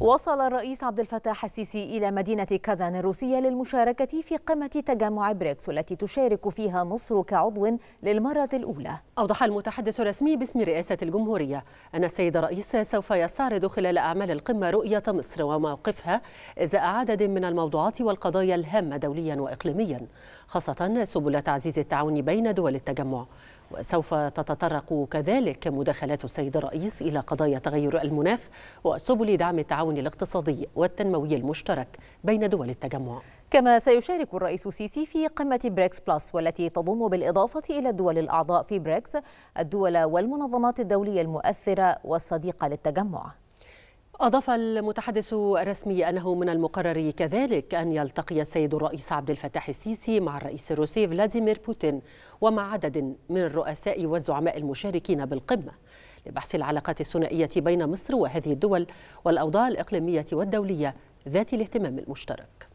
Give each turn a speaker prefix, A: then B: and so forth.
A: وصل الرئيس عبد الفتاح السيسي إلى مدينة كازان الروسية للمشاركة في قمة تجمع بريكس والتي تشارك فيها مصر كعضو للمرة الأولى أوضح
B: المتحدث الرسمي باسم رئاسة الجمهورية أن السيد الرئيس سوف يستعرض خلال أعمال القمة رؤية مصر وموقفها إزاء عدد من الموضوعات والقضايا الهامة دوليا وإقليميا خاصة سبل تعزيز التعاون بين دول التجمع وسوف تتطرق كذلك مداخلات السيد الرئيس إلى قضايا تغير المناخ وسبل
A: دعم التعاون الاقتصادي والتنموي المشترك بين دول التجمع كما سيشارك الرئيس السيسي في قمة بريكس بلس والتي تضم بالإضافة إلى الدول الأعضاء في بريكس الدول والمنظمات الدولية المؤثرة والصديقة للتجمع
B: أضاف المتحدث الرسمي أنه من المقرر كذلك أن يلتقي السيد الرئيس عبد الفتاح السيسي مع الرئيس الروسي فلاديمير بوتين ومع عدد من الرؤساء والزعماء المشاركين بالقمة لبحث العلاقات الثنائية بين مصر وهذه الدول والأوضاع الإقليمية والدولية ذات الاهتمام المشترك